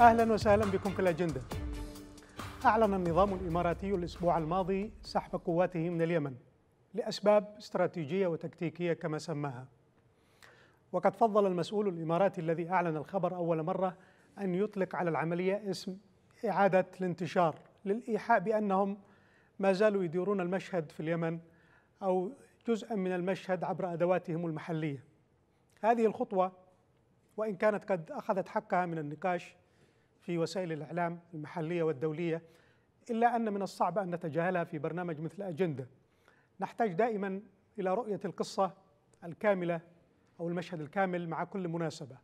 أهلا وسهلا بكم في الأجندة أعلن النظام الإماراتي الأسبوع الماضي سحب قواته من اليمن لأسباب استراتيجية وتكتيكية كما سماها وقد فضل المسؤول الإماراتي الذي أعلن الخبر أول مرة أن يطلق على العملية اسم إعادة الانتشار للإيحاء بأنهم ما زالوا يديرون المشهد في اليمن أو جزءا من المشهد عبر أدواتهم المحلية هذه الخطوة وإن كانت قد أخذت حقها من النقاش في وسائل الإعلام المحلية والدولية إلا أن من الصعب أن نتجاهلها في برنامج مثل أجندة نحتاج دائما إلى رؤية القصة الكاملة أو المشهد الكامل مع كل مناسبة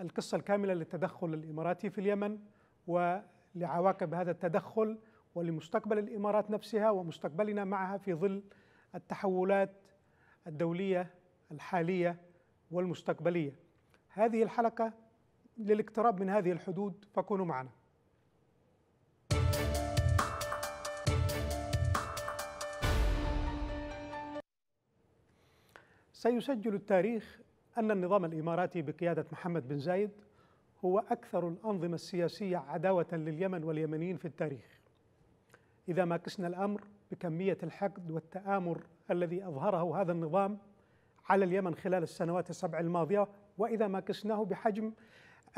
القصة الكاملة للتدخل الإماراتي في اليمن ولعواقب هذا التدخل ولمستقبل الإمارات نفسها ومستقبلنا معها في ظل التحولات الدولية الحالية والمستقبلية هذه الحلقة للاقتراب من هذه الحدود فكونوا معنا سيسجل التاريخ أن النظام الإماراتي بقيادة محمد بن زايد هو أكثر الأنظمة السياسية عداوة لليمن واليمنيين في التاريخ إذا ما قسنا الأمر بكمية الحقد والتآمر الذي أظهره هذا النظام على اليمن خلال السنوات السبع الماضية وإذا ما قسناه بحجم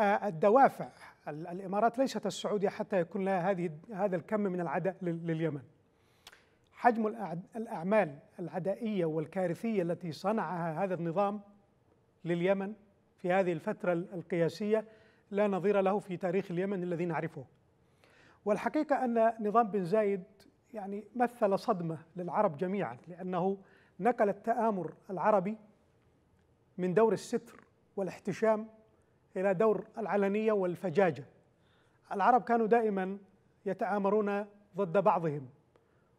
آه، الدوافع الامارات ليست السعوديه حتى يكون لها هذه هذا الكم من العداء لليمن. حجم الاعمال العدائيه والكارثيه التي صنعها هذا النظام لليمن في هذه الفتره القياسيه لا نظير له في تاريخ اليمن الذي نعرفه. والحقيقه ان نظام بن زايد يعني مثل صدمه للعرب جميعا لانه نقل التآمر العربي من دور الستر والاحتشام إلى دور العلنية والفجاجة العرب كانوا دائما يتآمرون ضد بعضهم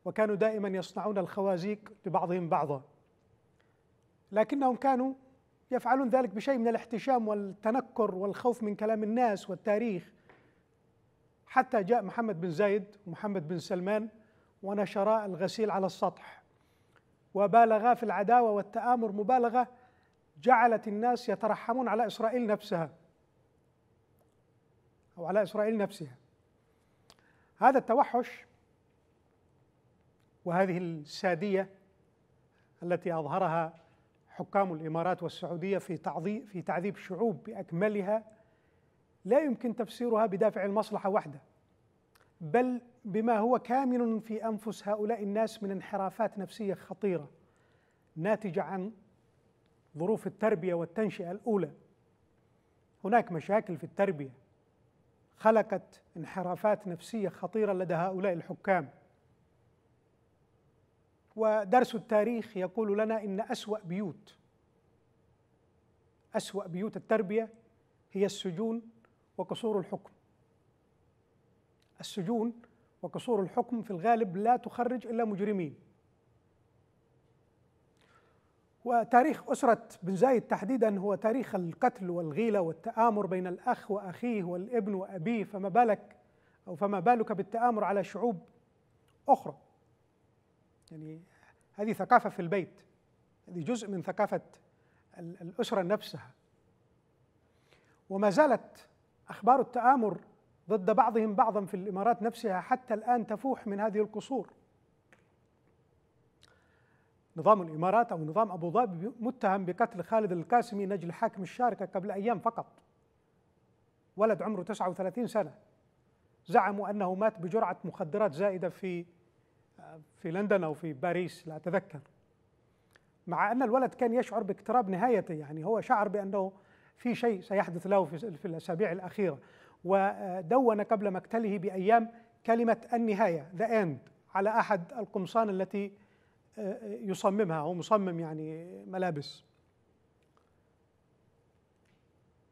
وكانوا دائما يصنعون الخوازيق لبعضهم بعضا لكنهم كانوا يفعلون ذلك بشيء من الاحتشام والتنكر والخوف من كلام الناس والتاريخ حتى جاء محمد بن زايد ومحمد بن سلمان ونشرا الغسيل على السطح وبالغا في العداوه والتآمر مبالغه جعلت الناس يترحمون على اسرائيل نفسها أو على إسرائيل نفسها هذا التوحش وهذه السادية التي أظهرها حكام الإمارات والسعودية في تعذيب في تعذيب شعوب بأكملها لا يمكن تفسيرها بدافع المصلحة وحده بل بما هو كامن في أنفس هؤلاء الناس من انحرافات نفسية خطيرة ناتجة عن ظروف التربية والتنشئة الأولى هناك مشاكل في التربيه خلقت انحرافات نفسيه خطيره لدى هؤلاء الحكام ودرس التاريخ يقول لنا ان اسوا بيوت اسوا بيوت التربيه هي السجون وقصور الحكم السجون وقصور الحكم في الغالب لا تخرج الا مجرمين وتاريخ أسرة بن زايد تحديدا هو تاريخ القتل والغيلة والتآمر بين الأخ وأخيه والابن وأبيه فما بالك أو فما بالك بالتآمر على شعوب أخرى يعني هذه ثقافة في البيت هذه جزء من ثقافة الأسرة نفسها وما زالت أخبار التآمر ضد بعضهم بعضا في الإمارات نفسها حتى الآن تفوح من هذه القصور نظام الامارات او نظام ابو ظبي متهم بقتل خالد القاسمي نجل حاكم الشارقه قبل ايام فقط. ولد عمره 39 سنه. زعموا انه مات بجرعه مخدرات زائده في في لندن او في باريس لا اتذكر. مع ان الولد كان يشعر باقتراب نهايته يعني هو شعر بانه في شيء سيحدث له في, في الاسابيع الاخيره ودون قبل مقتله بايام كلمه النهايه ذا اند على احد القمصان التي يصممها هو مصمم يعني ملابس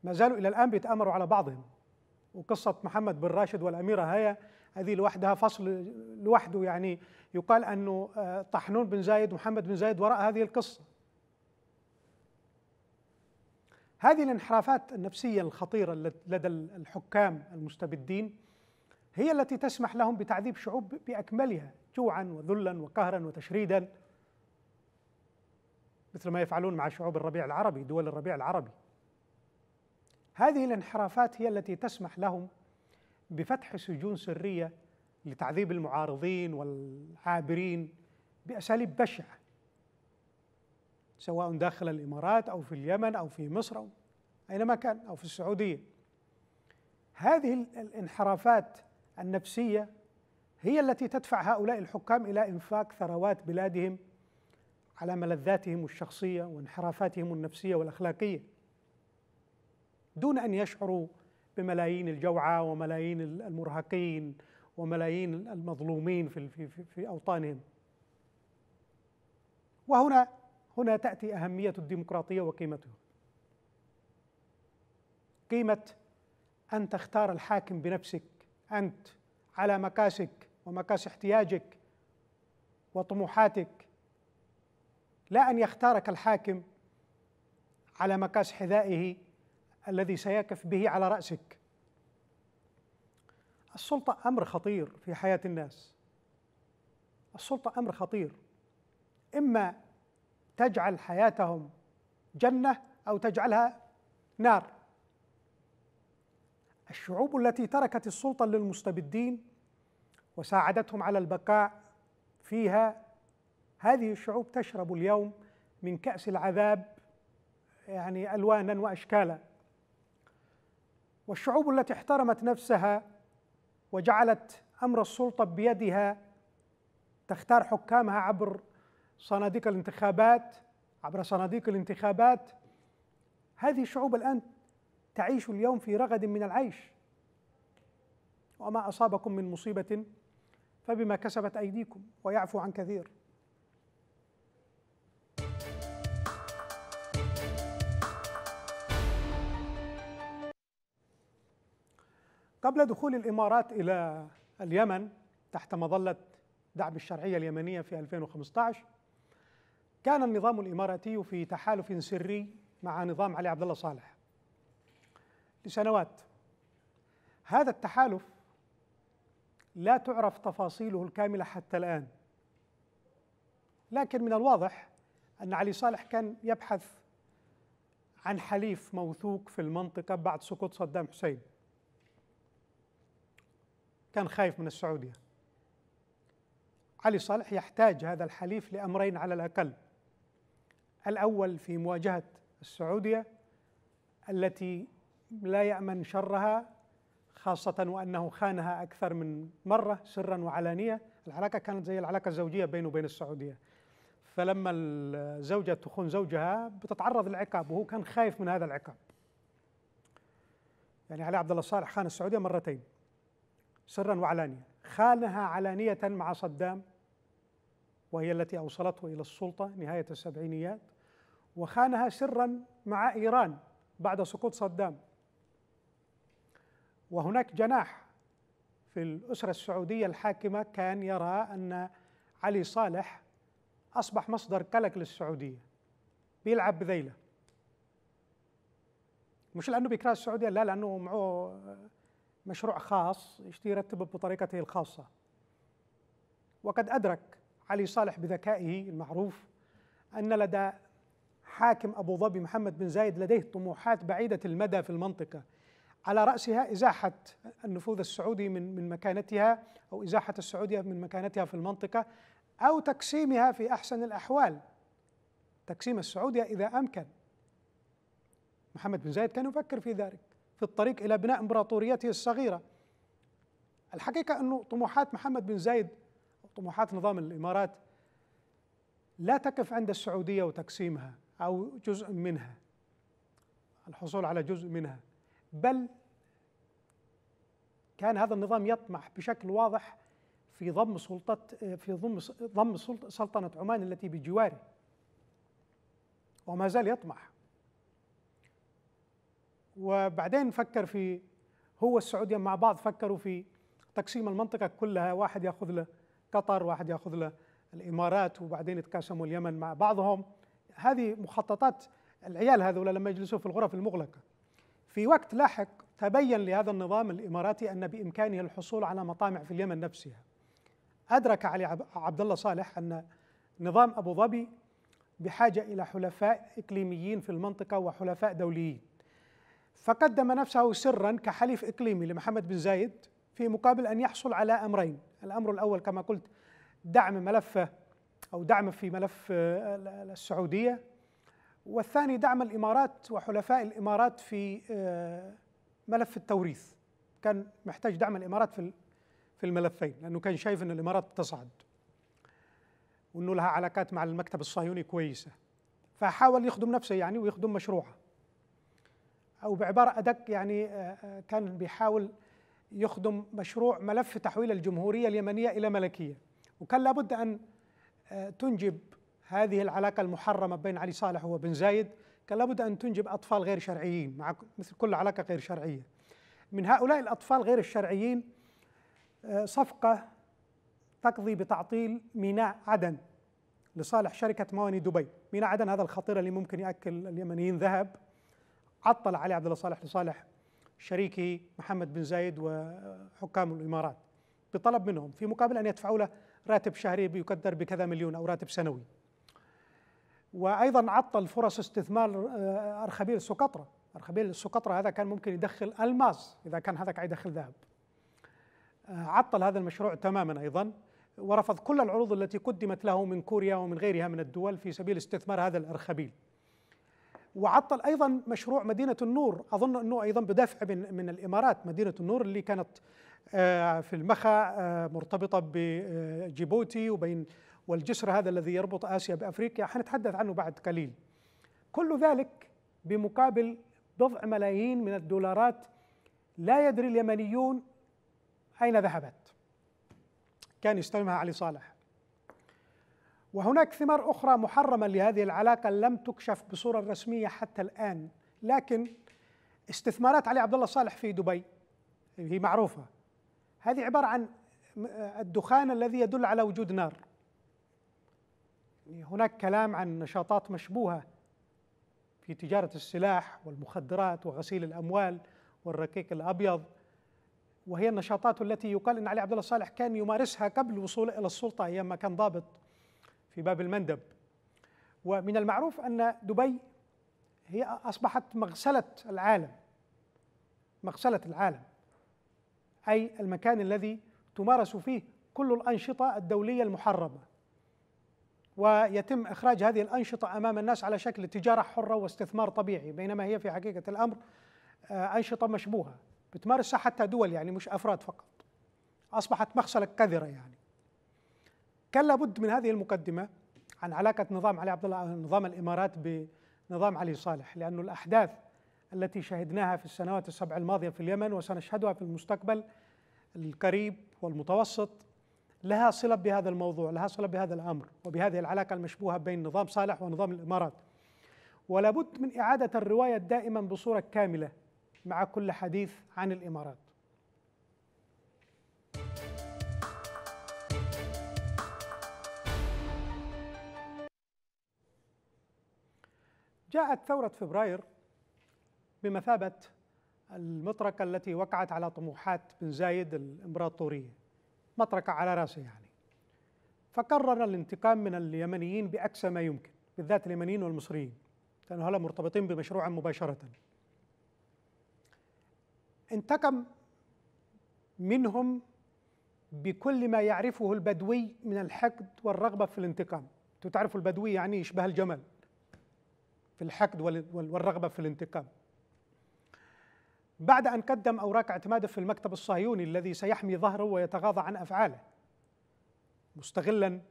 ما زالوا إلى الآن بيتآمروا على بعضهم وقصة محمد بن راشد والأميرة هيا هذه لوحدها فصل لوحده يعني يقال أنه آه، طحنون بن زايد ومحمد بن زايد وراء هذه القصة هذه الانحرافات النفسية الخطيرة لدى الحكام المستبدين هي التي تسمح لهم بتعذيب شعوب باكملها جوعا وذلا وقهرا وتشريدا مثل ما يفعلون مع شعوب الربيع العربي دول الربيع العربي هذه الانحرافات هي التي تسمح لهم بفتح سجون سريه لتعذيب المعارضين والعابرين باساليب بشعه سواء داخل الامارات او في اليمن او في مصر او اينما كان او في السعوديه هذه الانحرافات النفسيه هي التي تدفع هؤلاء الحكام الى انفاق ثروات بلادهم على ملذاتهم الشخصيه وانحرافاتهم النفسيه والاخلاقيه دون ان يشعروا بملايين الجوعى وملايين المرهقين وملايين المظلومين في في في اوطانهم وهنا هنا تاتي اهميه الديمقراطيه وقيمتها قيمه ان تختار الحاكم بنفسك انت على مقاسك ومقاس احتياجك وطموحاتك لا ان يختارك الحاكم على مقاس حذائه الذي سيقف به على راسك السلطه امر خطير في حياه الناس السلطه امر خطير اما تجعل حياتهم جنه او تجعلها نار الشعوب التي تركت السلطة للمستبدين وساعدتهم على البقاء فيها هذه الشعوب تشرب اليوم من كأس العذاب يعني ألوانا وأشكالا والشعوب التي احترمت نفسها وجعلت أمر السلطة بيدها تختار حكامها عبر صناديق الانتخابات عبر صناديق الانتخابات هذه الشعوب الآن تعيش اليوم في رغد من العيش وما اصابكم من مصيبه فبما كسبت ايديكم ويعفو عن كثير قبل دخول الامارات الى اليمن تحت مظله دعم الشرعيه اليمنيه في 2015 كان النظام الاماراتي في تحالف سري مع نظام علي عبد الله صالح لسنوات هذا التحالف لا تعرف تفاصيله الكامله حتى الان لكن من الواضح ان علي صالح كان يبحث عن حليف موثوق في المنطقه بعد سقوط صدام حسين كان خايف من السعوديه علي صالح يحتاج هذا الحليف لامرين على الاقل الاول في مواجهه السعوديه التي لا يأمن شرها خاصة وأنه خانها أكثر من مرة سرا وعلانية العلاقة كانت زي العلاقة الزوجية بينه وبين السعودية فلما الزوجة تخون زوجها بتتعرض للعقاب وهو كان خايف من هذا العقاب يعني علي عبد الله صالح خان السعودية مرتين سرا وعلانية خانها علانية مع صدام وهي التي أوصلته إلى السلطة نهاية السبعينيات وخانها سرا مع إيران بعد سقوط صدام وهناك جناح في الأسرة السعودية الحاكمة كان يرى أن علي صالح أصبح مصدر قلق للسعودية بيلعب بذيلة مش لأنه بيكره السعودية لا لأنه معه مشروع خاص يشتي يرتبه بطريقته الخاصة وقد أدرك علي صالح بذكائه المعروف أن لدى حاكم أبو ظبي محمد بن زايد لديه طموحات بعيدة المدى في المنطقة على رأسها إزاحة النفوذ السعودي من من مكانتها أو إزاحة السعودية من مكانتها في المنطقة أو تقسيمها في أحسن الأحوال تقسيم السعودية إذا أمكن محمد بن زايد كان يفكر في ذلك في الطريق إلى بناء إمبراطوريته الصغيرة الحقيقة أن طموحات محمد بن زايد طموحات نظام الإمارات لا تقف عند السعودية وتقسيمها أو جزء منها الحصول على جزء منها بل كان هذا النظام يطمح بشكل واضح في ضم سلطة في ضم ضم سلطنة عمان التي بجواره وما زال يطمح وبعدين فكر في هو السعودية مع بعض فكروا في تقسيم المنطقة كلها واحد يأخذ له قطر واحد يأخذ له الإمارات وبعدين يتقاسموا اليمن مع بعضهم هذه مخططات العيال هذول لما يجلسوا في الغرف المغلقة في وقت لاحق تبين لهذا النظام الاماراتي ان بامكانه الحصول على مطامع في اليمن نفسها. ادرك علي عبد الله صالح ان نظام ابو ظبي بحاجه الى حلفاء اقليميين في المنطقه وحلفاء دوليين. فقدم نفسه سرا كحليف اقليمي لمحمد بن زايد في مقابل ان يحصل على امرين، الامر الاول كما قلت دعم ملفه او دعم في ملف آه، السعوديه والثاني دعم الامارات وحلفاء الامارات في آه، ملف التوريث كان محتاج دعم الامارات في في الملفين لانه كان شايف ان الامارات تصعد وانه لها علاقات مع المكتب الصهيوني كويسه فحاول يخدم نفسه يعني ويخدم مشروعه او بعباره ادق يعني آه، آه، كان بيحاول يخدم مشروع ملف تحويل الجمهوريه اليمنيه الى ملكيه وكان لابد ان تنجب هذه العلاقة المحرمة بين علي صالح وبن زايد كان لابد أن تنجب أطفال غير شرعيين مع مثل كل علاقة غير شرعية من هؤلاء الأطفال غير الشرعيين آه، صفقة تقضي بتعطيل ميناء عدن لصالح شركة مواني دبي ميناء عدن هذا الخطير اللي ممكن يأكل اليمنيين ذهب عطل علي عبد الله صالح لصالح شريكه محمد بن زايد وحكام الإمارات بطلب منهم في مقابل أن يدفعوا له راتب شهري يقدر بكذا مليون أو راتب سنوي وايضا عطل فرص استثمار آه، ارخبيل سقطرى ارخبيل سقطرى هذا كان ممكن يدخل الماس اذا كان هذا قاعد يدخل ذهب آه، عطل هذا المشروع تماما ايضا ورفض كل العروض التي قدمت له من كوريا ومن غيرها من الدول في سبيل استثمار هذا الارخبيل وعطل ايضا مشروع مدينه النور اظن انه ايضا بدفع من من الامارات مدينه النور اللي كانت آه، في المخا آه، مرتبطة بجيبوتي وبين والجسر هذا الذي يربط آسيا بأفريقيا حنتحدث عنه بعد قليل كل ذلك بمقابل بضع ملايين من الدولارات لا يدري اليمنيون أين ذهبت كان يستلمها علي صالح وهناك ثمار أخرى محرمة لهذه العلاقة لم تكشف بصورة رسمية حتى الآن لكن استثمارات علي عبد الله صالح في دبي هي معروفة هذه عبارة عن آه، الدخان الذي يدل على وجود نار يعني هناك كلام عن نشاطات مشبوهة في تجارة السلاح والمخدرات وغسيل الأموال والركيك الأبيض وهي النشاطات التي يقال أن علي عبد الله صالح كان يمارسها قبل وصوله إلى السلطة أيام ما كان ضابط في باب المندب ومن المعروف أن دبي هي أصبحت مغسلة العالم مغسلة العالم أي المكان الذي تمارس فيه كل الأنشطة الدولية المحرمة ويتم إخراج هذه الأنشطة أمام الناس على شكل تجارة حرة واستثمار طبيعي بينما هي في حقيقة الأمر آه، أنشطة مشبوهة بتمارسها حتى دول يعني مش أفراد فقط أصبحت مغسلة كذرة يعني كان لابد من هذه المقدمة عن علاقة نظام علي عبد الله نظام الإمارات بنظام علي صالح لأن الأحداث التي شهدناها في السنوات السبع الماضيه في اليمن وسنشهدها في المستقبل القريب والمتوسط لها صله بهذا الموضوع، لها صله بهذا الامر وبهذه العلاقه المشبوهه بين نظام صالح ونظام الامارات. ولا بد من اعاده الروايه دائما بصوره كامله مع كل حديث عن الامارات. جاءت ثورة فبراير بمثابة المطرقة التي وقعت على طموحات بن زايد الإمبراطورية مطرقة على رأسه يعني فقرر الانتقام من اليمنيين بأقصى ما يمكن بالذات اليمنيين والمصريين لأن هؤلاء مرتبطين بمشروع مباشرة انتقم منهم بكل ما يعرفه البدوي من الحقد والرغبة في الانتقام تعرفوا البدوي يعني يشبه الجمل في الحقد والرغبة في الانتقام بعد أن قدم أوراق اعتماده في المكتب الصهيوني الذي سيحمي ظهره ويتغاضى عن أفعاله مستغلا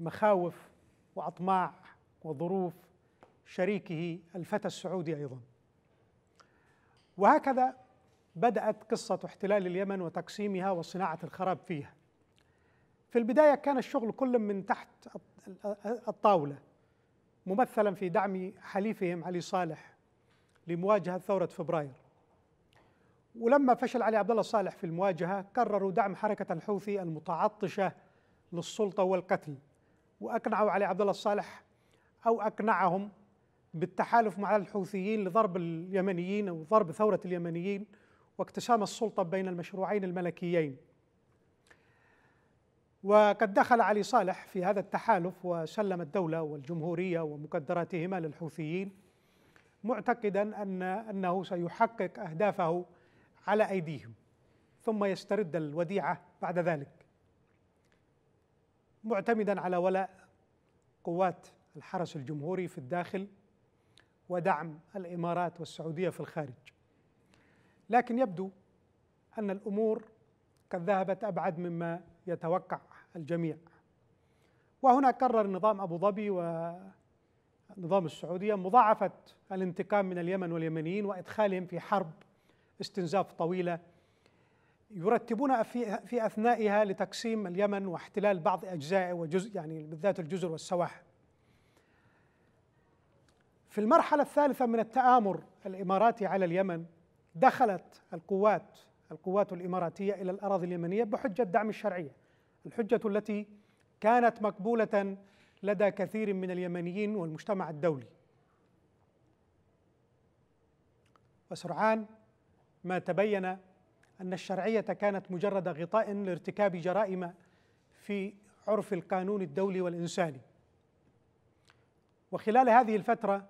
مخاوف وأطماع وظروف شريكه الفتى السعودي أيضا وهكذا بدأت قصة احتلال اليمن وتقسيمها وصناعة الخراب فيها في البداية كان الشغل كل من تحت الطاولة ممثلا في دعم حليفهم علي صالح لمواجهة ثورة فبراير ولما فشل علي عبد الله صالح في المواجهه قرروا دعم حركه الحوثي المتعطشه للسلطه والقتل واقنعوا علي عبد الله الصالح او اقنعهم بالتحالف مع الحوثيين لضرب اليمنيين او ضرب ثوره اليمنيين واقتسام السلطه بين المشروعين الملكيين. وقد دخل علي صالح في هذا التحالف وسلم الدوله والجمهوريه ومقدراتهما للحوثيين معتقدا ان انه سيحقق اهدافه على ايديهم ثم يسترد الوديعه بعد ذلك معتمدا على ولاء قوات الحرس الجمهوري في الداخل ودعم الامارات والسعوديه في الخارج لكن يبدو ان الامور قد ذهبت ابعد مما يتوقع الجميع وهنا قرر نظام ابو ظبي ونظام السعوديه مضاعفه الانتقام من اليمن واليمنيين وادخالهم في حرب استنزاف طويلة يرتبون في أثنائها لتقسيم اليمن واحتلال بعض أجزائه وجزء يعني بالذات الجزر والسواحل في المرحلة الثالثة من التآمر الإماراتي على اليمن دخلت القوات القوات الإماراتية إلى الأراضي اليمنية بحجة دعم الشرعية الحجة التي كانت مقبولة لدى كثير من اليمنيين والمجتمع الدولي وسرعان ما تبين أن الشرعية كانت مجرد غطاء لارتكاب جرائم في عرف القانون الدولي والإنساني وخلال هذه الفترة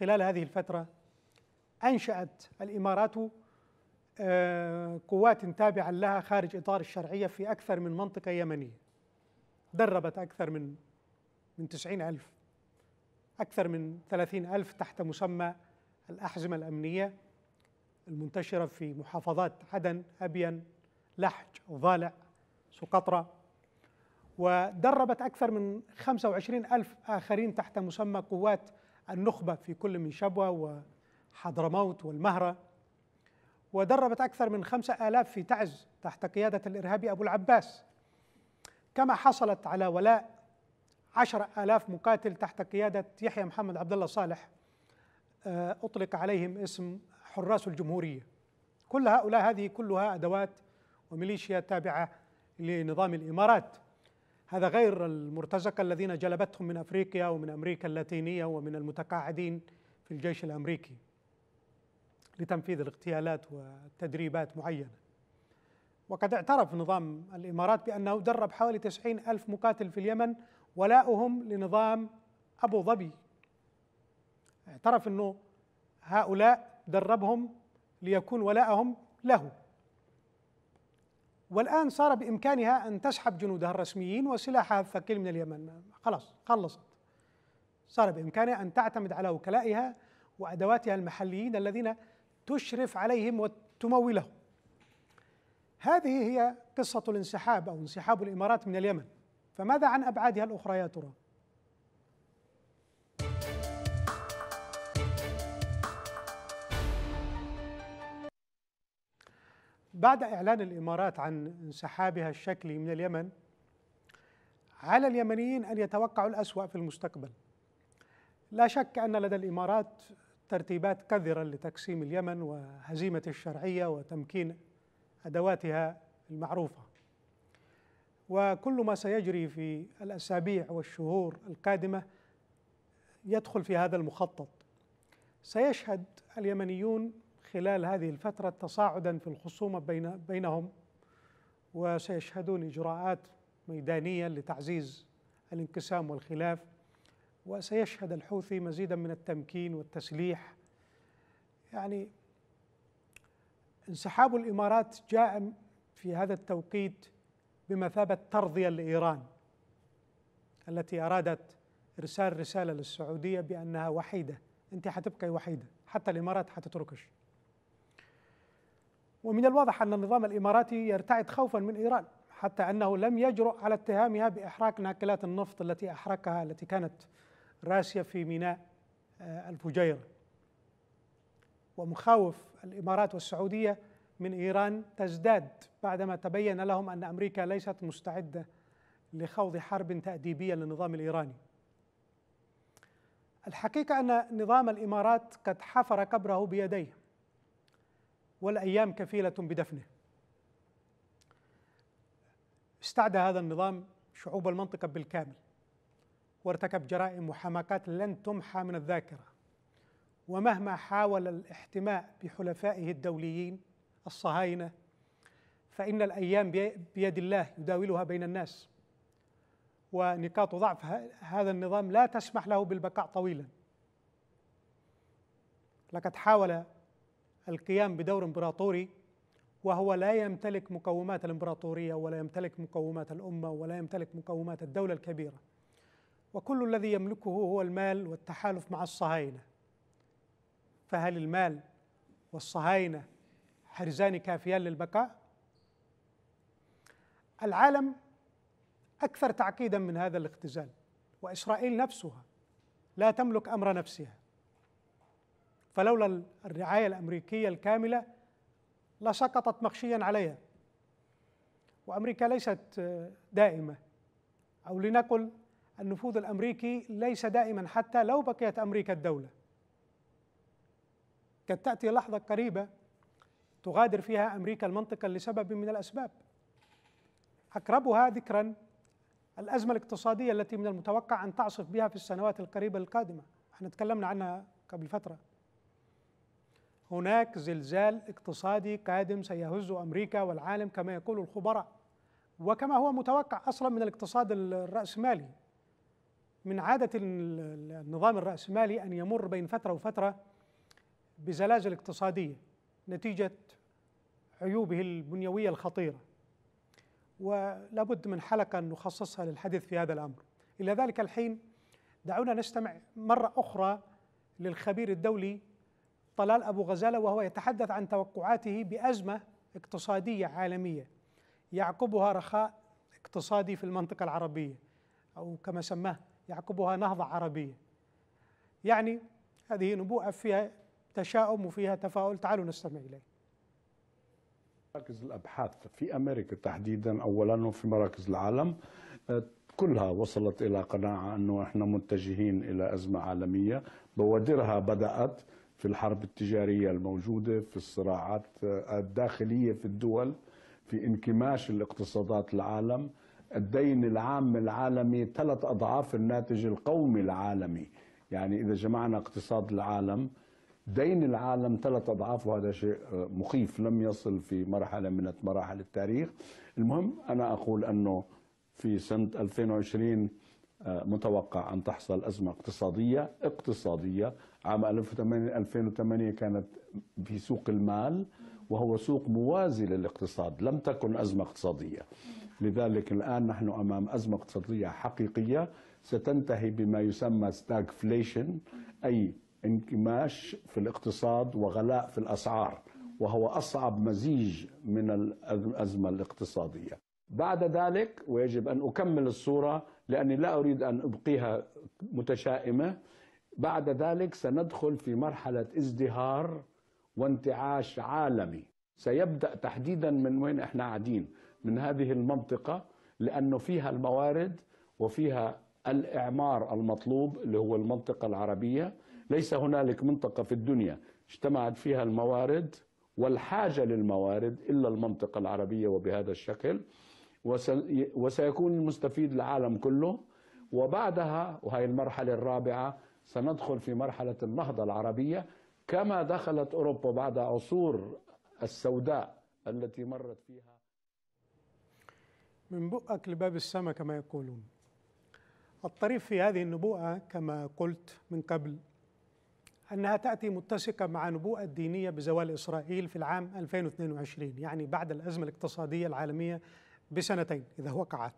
خلال هذه الفترة أنشأت الإمارات آه، قوات تابعة لها خارج إطار الشرعية في أكثر من منطقة يمنية دربت أكثر من من تسعين ألف أكثر من ثلاثين ألف تحت مسمى الأحزمة الأمنية المنتشرة في محافظات عدن أبين لحج وضالع سقطرى ودربت أكثر من 25 ألف آخرين تحت مسمى قوات النخبة في كل من شبوة وحضرموت والمهرة ودربت أكثر من 5000 في تعز تحت قيادة الإرهابي أبو العباس كما حصلت على ولاء 10000 مقاتل تحت قيادة يحيى محمد عبد الله صالح آه، أطلق عليهم اسم حراس الجمهورية كل هؤلاء هذه كلها أدوات وميليشيا تابعة لنظام الإمارات هذا غير المرتزقة الذين جلبتهم من أفريقيا ومن أمريكا اللاتينية ومن المتقاعدين في الجيش الأمريكي لتنفيذ الاغتيالات والتدريبات معينة وقد اعترف نظام الإمارات بأنه درب حوالي 90 ألف مقاتل في اليمن ولاؤهم لنظام أبو ظبي اعترف أنه هؤلاء دربهم ليكون ولاءهم له والآن صار بإمكانها أن تسحب جنودها الرسميين وسلاحها الثقيل من اليمن خلاص خلصت صار بإمكانها أن تعتمد على وكلائها وأدواتها المحليين الذين تشرف عليهم وتمولهم هذه هي قصة الانسحاب أو انسحاب الإمارات من اليمن فماذا عن أبعادها الأخرى يا ترى؟ بعد إعلان الإمارات عن انسحابها الشكلي من اليمن على اليمنيين أن يتوقعوا الأسوأ في المستقبل لا شك أن لدى الإمارات ترتيبات كذرة لتقسيم اليمن وهزيمة الشرعية وتمكين أدواتها المعروفة وكل ما سيجري في الأسابيع والشهور القادمة يدخل في هذا المخطط سيشهد اليمنيون خلال هذه الفترة تصاعدا في الخصومة بين بينهم وسيشهدون إجراءات ميدانية لتعزيز الانقسام والخلاف وسيشهد الحوثي مزيدا من التمكين والتسليح يعني انسحاب الإمارات جاء في هذا التوقيت بمثابة ترضية لإيران التي أرادت إرسال رسالة للسعودية بأنها وحيدة أنت حتبقي وحيدة حتى الإمارات حتتركش ومن الواضح أن النظام الإماراتي يرتعد خوفا من إيران حتى أنه لم يجرؤ على اتهامها بإحراق ناقلات النفط التي أحرقها التي كانت راسية في ميناء آه، الفجيرة ومخاوف الإمارات والسعودية من إيران تزداد بعدما تبين لهم أن أمريكا ليست مستعدة لخوض حرب تأديبية للنظام الإيراني الحقيقة أن نظام الإمارات قد حفر قبره بيديه والأيام كفيلة بدفنه استعدى هذا النظام شعوب المنطقة بالكامل وارتكب جرائم وحماقات لن تمحى من الذاكرة ومهما حاول الاحتماء بحلفائه الدوليين الصهاينة فإن الأيام بيد الله يداولها بين الناس ونقاط ضعف هذا النظام لا تسمح له بالبقاء طويلا لقد حاول القيام بدور امبراطوري وهو لا يمتلك مقومات الامبراطوريه ولا يمتلك مقومات الامه ولا يمتلك مقومات الدوله الكبيره وكل الذي يملكه هو المال والتحالف مع الصهاينه فهل المال والصهاينه حرزان كافيان للبقاء العالم اكثر تعقيدا من هذا الاختزال واسرائيل نفسها لا تملك امر نفسها فلولا الرعاية الأمريكية الكاملة لسقطت مغشيا عليها وأمريكا ليست دائمة أو لنقل النفوذ الأمريكي ليس دائما حتى لو بقيت أمريكا الدولة قد تأتي لحظة قريبة تغادر فيها أمريكا المنطقة لسبب من الأسباب أقربها ذكرا الأزمة الاقتصادية التي من المتوقع أن تعصف بها في السنوات القريبة القادمة احنا تكلمنا عنها قبل فترة هناك زلزال اقتصادي قادم سيهز امريكا والعالم كما يقول الخبراء وكما هو متوقع اصلا من الاقتصاد الراسمالي من عاده النظام الراسمالي ان يمر بين فتره وفتره بزلازل اقتصاديه نتيجه عيوبه البنيويه الخطيره ولا بد من حلقه نخصصها للحديث في هذا الامر الى ذلك الحين دعونا نستمع مره اخرى للخبير الدولي طلال أبو غزالة وهو يتحدث عن توقعاته بأزمة اقتصادية عالمية يعقبها رخاء اقتصادي في المنطقة العربية أو كما سماه يعقبها نهضة عربية يعني هذه نبوءة فيها تشاؤم وفيها تفاؤل تعالوا نستمع إليه مراكز الأبحاث في أمريكا تحديدا أولا وفي مراكز العالم آه، كلها وصلت إلى قناعة أنه إحنا متجهين إلى أزمة عالمية بوادرها بدأت في الحرب التجارية الموجودة في الصراعات الداخلية في الدول في انكماش الاقتصادات العالم الدين العام العالمي ثلاث أضعاف الناتج القومي العالمي يعني إذا جمعنا اقتصاد العالم دين العالم ثلاث أضعاف وهذا شيء مخيف لم يصل في مرحلة من مراحل التاريخ المهم أنا أقول أنه في سنة 2020 آه، متوقع أن تحصل أزمة اقتصادية اقتصادية عام 2008 كانت في سوق المال وهو سوق موازي للاقتصاد لم تكن أزمة اقتصادية لذلك الآن نحن أمام أزمة اقتصادية حقيقية ستنتهي بما يسمى ستاغفليشن أي انكماش في الاقتصاد وغلاء في الأسعار وهو أصعب مزيج من الأزمة الاقتصادية بعد ذلك ويجب أن أكمل الصورة لأني لا أريد أن أبقيها متشائمة بعد ذلك سندخل في مرحلة ازدهار وانتعاش عالمي سيبدأ تحديدا من وين احنا قاعدين من هذه المنطقة لأنه فيها الموارد وفيها الإعمار المطلوب اللي هو المنطقة العربية ليس هنالك منطقة في الدنيا اجتمعت فيها الموارد والحاجة للموارد إلا المنطقة العربية وبهذا الشكل وسيكون المستفيد العالم كله وبعدها وهي المرحلة الرابعة سندخل في مرحلة النهضة العربية كما دخلت أوروبا بعد عصور السوداء التي مرت فيها من بؤك لباب السماء كما يقولون الطريف في هذه النبوءة كما قلت من قبل أنها تأتي متسقة مع نبوءة دينية بزوال إسرائيل في العام 2022 يعني بعد الأزمة الاقتصادية العالمية بسنتين إذا وقعت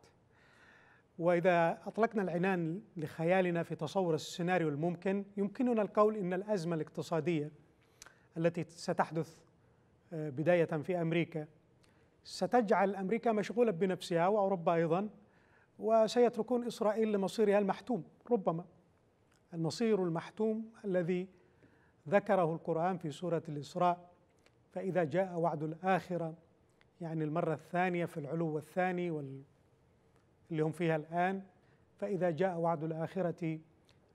واذا اطلقنا العنان لخيالنا في تصور السيناريو الممكن يمكننا القول ان الازمه الاقتصاديه التي ستحدث آه، بدايه في امريكا ستجعل امريكا مشغوله بنفسها واوروبا ايضا وسيتركون اسرائيل لمصيرها المحتوم ربما المصير المحتوم الذي ذكره القران في سوره الاسراء فاذا جاء وعد الاخره يعني المره الثانيه في العلو الثاني اللي هم فيها الآن فإذا جاء وعد الآخرة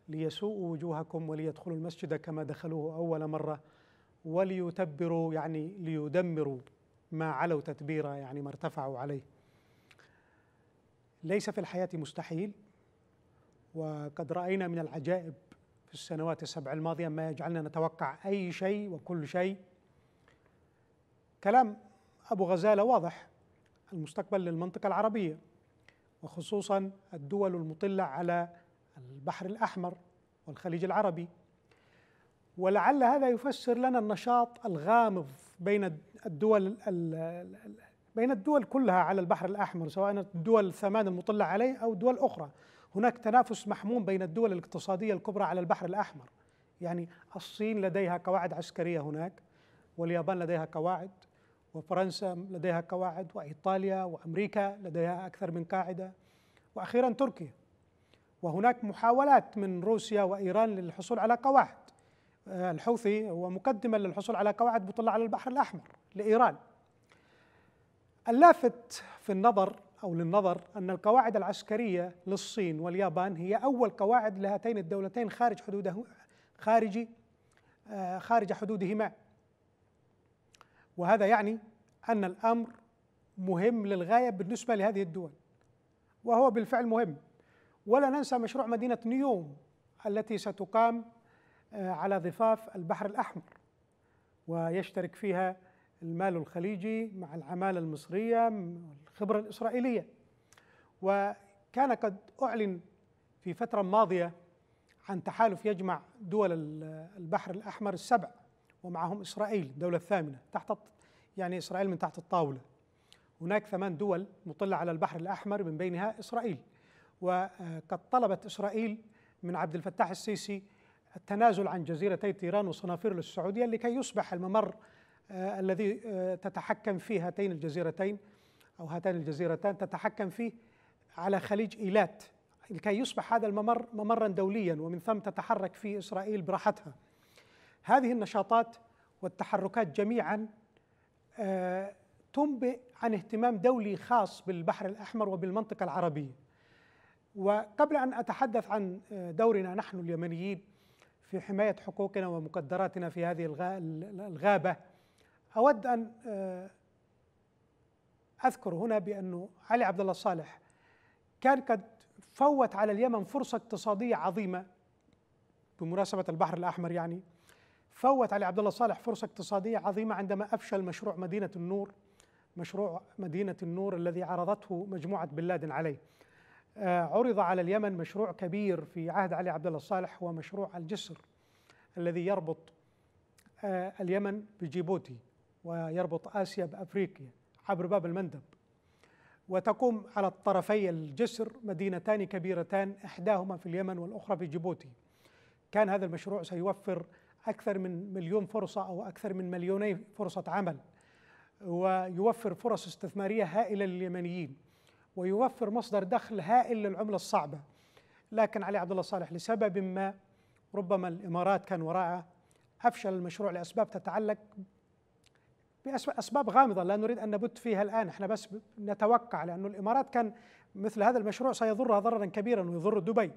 ليسوءوا وجوهكم وليدخلوا المسجد كما دخلوه أول مرة وليتبروا يعني ليدمروا ما علوا تتبيرا يعني ما ارتفعوا عليه ليس في الحياة مستحيل وقد رأينا من العجائب في السنوات السبع الماضية ما يجعلنا نتوقع أي شيء وكل شيء كلام أبو غزالة واضح المستقبل للمنطقة العربية وخصوصا الدول المطلة على البحر الأحمر والخليج العربي ولعل هذا يفسر لنا النشاط الغامض بين الدول بين الدول كلها على البحر الأحمر سواء الدول الثمان المطلة عليه أو دول أخرى هناك تنافس محموم بين الدول الاقتصادية الكبرى على البحر الأحمر يعني الصين لديها قواعد عسكرية هناك واليابان لديها قواعد وفرنسا لديها قواعد وإيطاليا وأمريكا لديها أكثر من قاعدة وأخيرا تركيا وهناك محاولات من روسيا وإيران للحصول على قواعد آه، الحوثي هو مقدمة للحصول على قواعد بتطل على البحر الأحمر لإيران اللافت في النظر أو للنظر أن القواعد العسكرية للصين واليابان هي أول قواعد لهاتين الدولتين خارج حدوده خارج آه، خارج حدودهما وهذا يعني أن الأمر مهم للغاية بالنسبة لهذه الدول وهو بالفعل مهم ولا ننسى مشروع مدينة نيوم التي ستقام آه، على ضفاف البحر الأحمر ويشترك فيها المال الخليجي مع العمالة المصرية الخبرة الإسرائيلية وكان قد أعلن في فترة ماضية عن تحالف يجمع دول البحر الأحمر السبع ومعهم إسرائيل الدولة الثامنة تحت يعني إسرائيل من تحت الطاولة هناك ثمان دول مطلة على البحر الأحمر من بينها إسرائيل وقد طلبت إسرائيل من عبد الفتاح السيسي التنازل عن جزيرتي تيران وصنافير للسعودية لكي يصبح الممر آه، الذي آه، تتحكم فيه هاتين الجزيرتين أو هاتان الجزيرتان تتحكم فيه على خليج إيلات لكي يصبح هذا الممر ممرا دوليا ومن ثم تتحرك فيه إسرائيل براحتها هذه النشاطات والتحركات جميعا آه، تنبئ عن اهتمام دولي خاص بالبحر الأحمر وبالمنطقة العربية وقبل أن أتحدث عن آه، دورنا نحن اليمنيين في حماية حقوقنا ومقدراتنا في هذه الغابة أود أن آه، أذكر هنا بأنه علي عبد الله صالح كان قد فوت على اليمن فرصة اقتصادية عظيمة بمناسبة البحر الأحمر يعني فوت علي عبد الله صالح فرصة اقتصادية عظيمة عندما أفشل مشروع مدينة النور مشروع مدينة النور الذي عرضته مجموعة بن لادن عليه آه، عرض على اليمن مشروع كبير في عهد علي عبد الله صالح هو مشروع الجسر الذي يربط آه، اليمن بجيبوتي ويربط آسيا بأفريقيا عبر باب المندب وتقوم على الطرفي الجسر مدينتان كبيرتان إحداهما في اليمن والأخرى في جيبوتي كان هذا المشروع سيوفر أكثر من مليون فرصة أو أكثر من مليوني فرصة عمل ويوفر فرص استثمارية هائلة لليمنيين ويوفر مصدر دخل هائل للعملة الصعبة لكن علي عبد الله صالح لسبب ما ربما الإمارات كان وراءه أفشل المشروع لأسباب تتعلق بأسباب غامضة لا نريد أن نبت فيها الآن احنا بس نتوقع لأن الإمارات كان مثل هذا المشروع سيضرها ضررا كبيرا ويضر دبي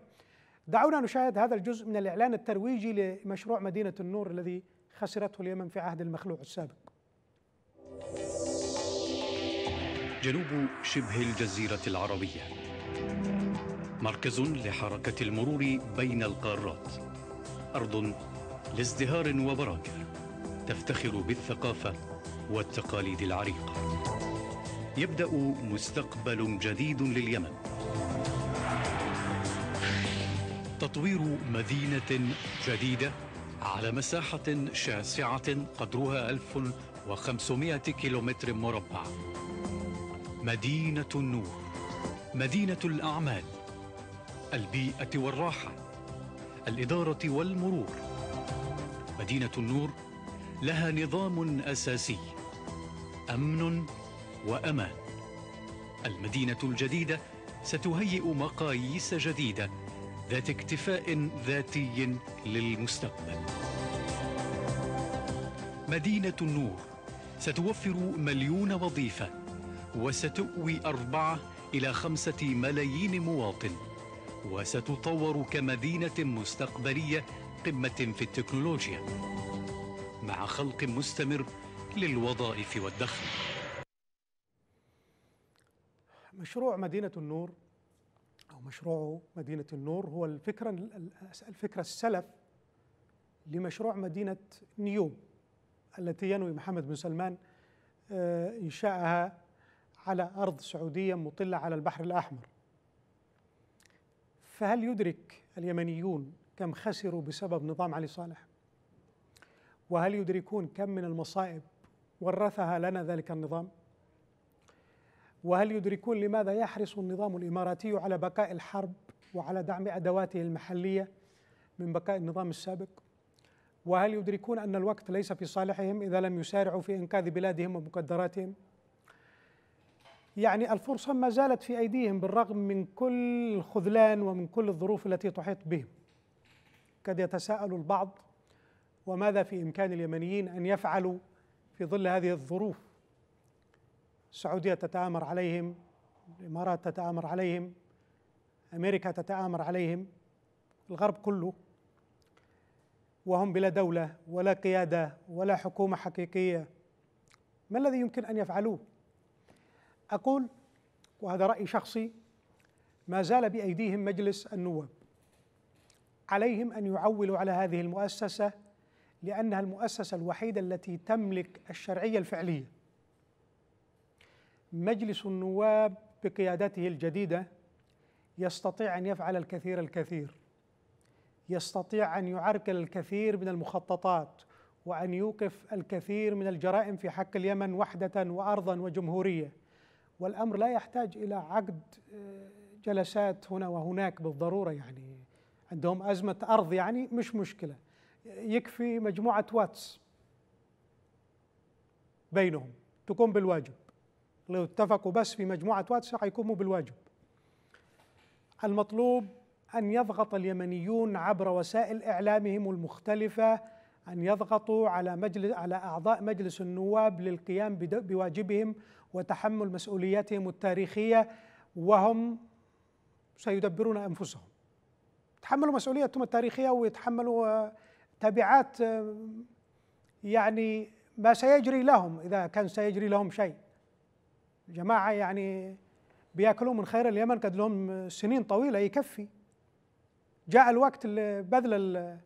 دعونا نشاهد هذا الجزء من الإعلان الترويجي لمشروع مدينة النور الذي خسرته اليمن في عهد المخلوع السابق جنوب شبه الجزيرة العربية مركز لحركة المرور بين القارات أرض لازدهار وبركة تفتخر بالثقافة والتقاليد العريقة يبدأ مستقبل جديد لليمن تطوير مدينة جديدة على مساحة شاسعة قدرها 1500 كيلومتر مربع مدينة النور مدينة الأعمال البيئة والراحة الإدارة والمرور مدينة النور لها نظام أساسي أمن وأمان المدينة الجديدة ستهيئ مقاييس جديدة ذات اكتفاء ذاتي للمستقبل مدينة النور ستوفر مليون وظيفة وستؤوي أربعة إلى خمسة ملايين مواطن وستطور كمدينة مستقبلية قمة في التكنولوجيا مع خلق مستمر للوظائف والدخل مشروع مدينة النور أو مشروعه مدينة النور هو الفكرة الفكرة السلف لمشروع مدينة نيوم التي ينوي محمد بن سلمان آه، إنشاءها على أرض سعودية مطلة على البحر الأحمر فهل يدرك اليمنيون كم خسروا بسبب نظام علي صالح وهل يدركون كم من المصائب ورثها لنا ذلك النظام وهل يدركون لماذا يحرص النظام الاماراتي على بقاء الحرب وعلى دعم ادواته المحليه من بقاء النظام السابق؟ وهل يدركون ان الوقت ليس في صالحهم اذا لم يسارعوا في انقاذ بلادهم ومقدراتهم؟ يعني الفرصه ما زالت في ايديهم بالرغم من كل الخذلان ومن كل الظروف التي تحيط بهم. قد يتساءل البعض وماذا في امكان اليمنيين ان يفعلوا في ظل هذه الظروف السعودية تتآمر عليهم الإمارات تتآمر عليهم أمريكا تتآمر عليهم الغرب كله وهم بلا دولة ولا قيادة ولا حكومة حقيقية ما الذي يمكن أن يفعلوه؟ أقول وهذا رأي شخصي ما زال بأيديهم مجلس النواب عليهم أن يعولوا على هذه المؤسسة لأنها المؤسسة الوحيدة التي تملك الشرعية الفعلية مجلس النواب بقيادته الجديده يستطيع ان يفعل الكثير الكثير يستطيع ان يعرقل الكثير من المخططات وان يوقف الكثير من الجرائم في حق اليمن وحده وارضا وجمهوريه والامر لا يحتاج الى عقد آه، جلسات هنا وهناك بالضروره يعني عندهم ازمه ارض يعني مش مشكله يكفي مجموعه واتس بينهم تقوم بالواجب لو اتفقوا بس في مجموعة واتس حيقوموا بالواجب المطلوب أن يضغط اليمنيون عبر وسائل إعلامهم المختلفة أن يضغطوا على مجلس على أعضاء مجلس النواب للقيام بواجبهم وتحمل مسؤولياتهم التاريخية وهم سيدبرون أنفسهم يتحملوا مسؤوليتهم التاريخية ويتحملوا آه، تبعات آه، يعني ما سيجري لهم إذا كان سيجري لهم شيء جماعه يعني بياكلوا من خير اليمن قد لهم سنين طويله يكفي جاء الوقت بذل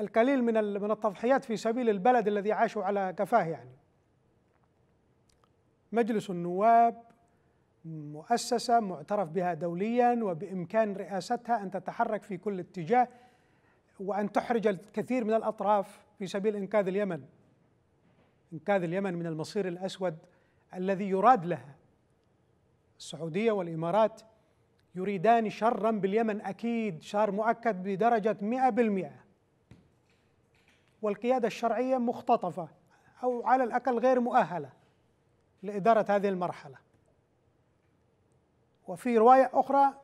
القليل من من التضحيات في سبيل البلد الذي عاشوا على كفاه يعني مجلس النواب مؤسسه معترف بها دوليا وبامكان رئاستها ان تتحرك في كل اتجاه وان تحرج الكثير من الاطراف في سبيل انقاذ اليمن إنقاذ اليمن من المصير الأسود الذي يراد لها السعودية والإمارات يريدان شرا باليمن أكيد شر مؤكد بدرجة 100% والقيادة الشرعية مختطفة أو على الأقل غير مؤهلة لإدارة هذه المرحلة وفي رواية أخرى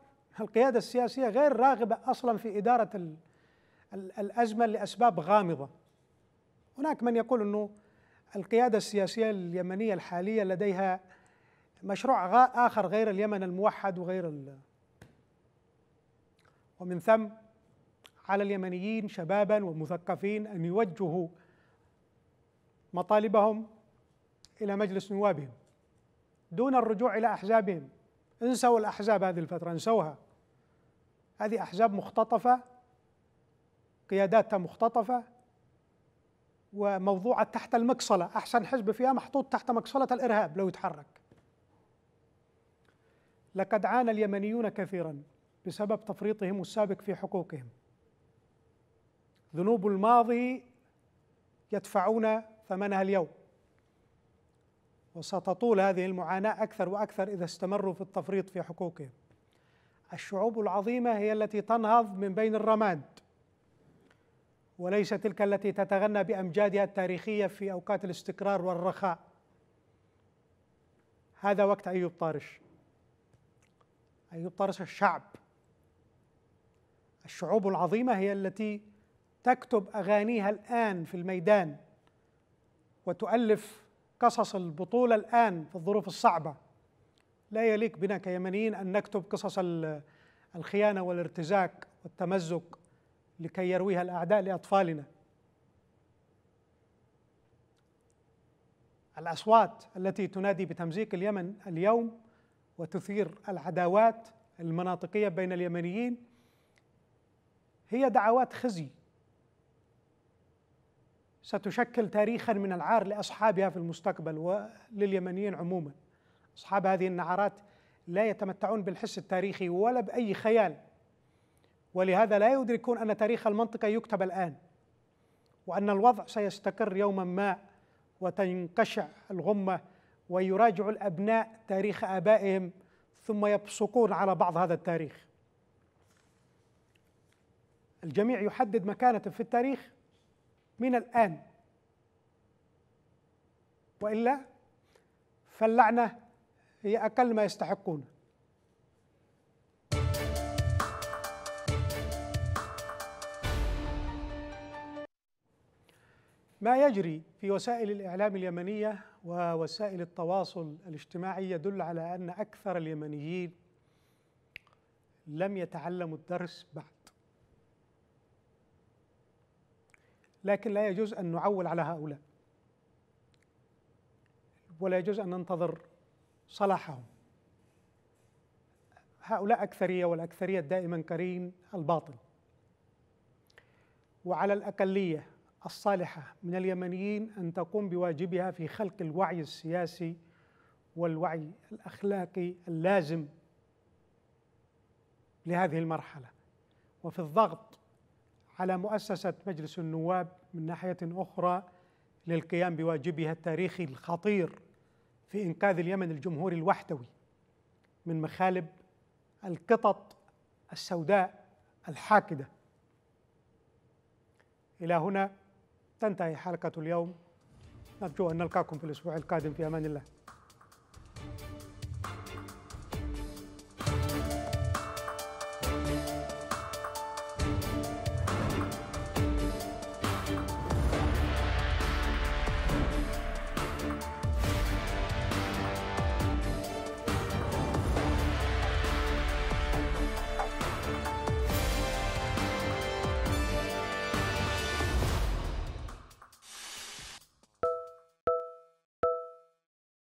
القيادة السياسية غير راغبة أصلا في إدارة الأزمة لأسباب غامضة هناك من يقول أنه القيادة السياسية اليمنية الحالية لديها مشروع آخر غير اليمن الموحد وغير ال... ومن ثم على اليمنيين شبابا ومثقفين أن يوجهوا مطالبهم إلى مجلس نوابهم دون الرجوع إلى أحزابهم انسوا الأحزاب هذه الفترة انسوها هذه أحزاب مختطفة قياداتها مختطفة وموضوعة تحت المقصلة أحسن حزب فيها محطوط تحت مقصلة الإرهاب لو يتحرك لقد عانى اليمنيون كثيرا بسبب تفريطهم السابق في حقوقهم ذنوب الماضي يدفعون ثمنها اليوم وستطول هذه المعاناة أكثر وأكثر إذا استمروا في التفريط في حقوقهم الشعوب العظيمة هي التي تنهض من بين الرماد وليس تلك التي تتغنى بامجادها التاريخيه في اوقات الاستقرار والرخاء هذا وقت ايوب طارش ايوب طارش الشعب الشعوب العظيمه هي التي تكتب اغانيها الان في الميدان وتؤلف قصص البطوله الان في الظروف الصعبه لا يليق بنا كيمنيين ان نكتب قصص الخيانه والارتزاق والتمزق لكي يرويها الاعداء لاطفالنا الاصوات التي تنادي بتمزيق اليمن اليوم وتثير العداوات المناطقيه بين اليمنيين هي دعوات خزي ستشكل تاريخا من العار لاصحابها في المستقبل ولليمنيين عموما اصحاب هذه النعرات لا يتمتعون بالحس التاريخي ولا باي خيال ولهذا لا يدركون ان تاريخ المنطقه يكتب الان وان الوضع سيستقر يوما ما وتنقشع الغمه ويراجع الابناء تاريخ ابائهم ثم يبصقون على بعض هذا التاريخ الجميع يحدد مكانته في التاريخ من الان والا فاللعنه هي اقل ما يستحقونه ما يجري في وسائل الإعلام اليمنية ووسائل التواصل الاجتماعي يدل على أن أكثر اليمنيين لم يتعلموا الدرس بعد لكن لا يجوز أن نعول على هؤلاء ولا يجوز أن ننتظر صلاحهم هؤلاء أكثرية والأكثرية دائما كرين الباطل وعلى الأقلية الصالحة من اليمنيين أن تقوم بواجبها في خلق الوعي السياسي والوعي الأخلاقي اللازم لهذه المرحلة وفي الضغط على مؤسسة مجلس النواب من ناحية أخرى للقيام بواجبها التاريخي الخطير في إنقاذ اليمن الجمهوري الوحدوي من مخالب القطط السوداء الحاكده الى هنا تنتهي حلقة اليوم نرجو أن نلقاكم في الأسبوع القادم في أمان الله